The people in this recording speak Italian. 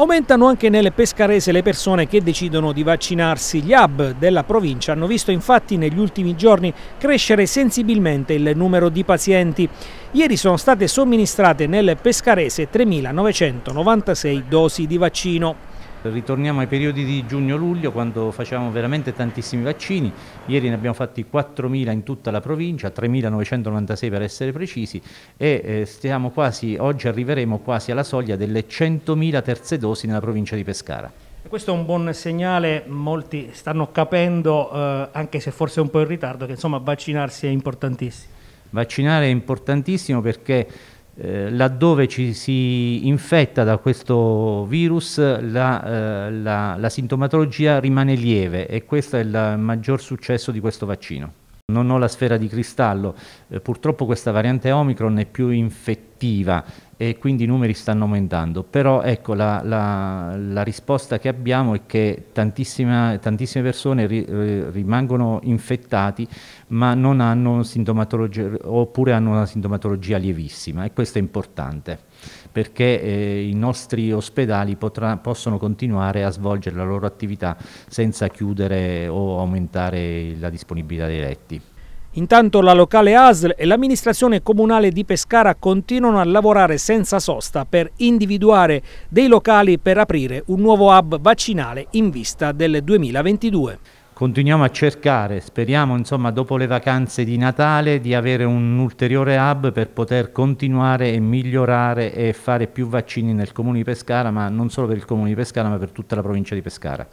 Aumentano anche nel pescarese le persone che decidono di vaccinarsi. Gli hub della provincia hanno visto infatti negli ultimi giorni crescere sensibilmente il numero di pazienti. Ieri sono state somministrate nel pescarese 3.996 dosi di vaccino. Ritorniamo ai periodi di giugno-luglio quando facevamo veramente tantissimi vaccini, ieri ne abbiamo fatti 4.000 in tutta la provincia, 3.996 per essere precisi e eh, stiamo quasi, oggi arriveremo quasi alla soglia delle 100.000 terze dosi nella provincia di Pescara. Questo è un buon segnale, molti stanno capendo, eh, anche se forse un po' in ritardo, che insomma vaccinarsi è importantissimo. Vaccinare è importantissimo perché eh, laddove ci si infetta da questo virus la, eh, la, la sintomatologia rimane lieve e questo è il maggior successo di questo vaccino. Non ho la sfera di cristallo, eh, purtroppo questa variante Omicron è più infettiva e quindi i numeri stanno aumentando. Però ecco, la, la, la risposta che abbiamo è che tantissime, persone ri, eh, rimangono infettati ma non hanno sintomatologia oppure hanno una sintomatologia lievissima e questo è importante perché eh, i nostri ospedali potrà, possono continuare a svolgere la loro attività senza chiudere o aumentare la disponibilità dei letti. Intanto la locale ASL e l'amministrazione comunale di Pescara continuano a lavorare senza sosta per individuare dei locali per aprire un nuovo hub vaccinale in vista del 2022. Continuiamo a cercare, speriamo insomma dopo le vacanze di Natale di avere un ulteriore hub per poter continuare e migliorare e fare più vaccini nel comune di Pescara, ma non solo per il comune di Pescara ma per tutta la provincia di Pescara.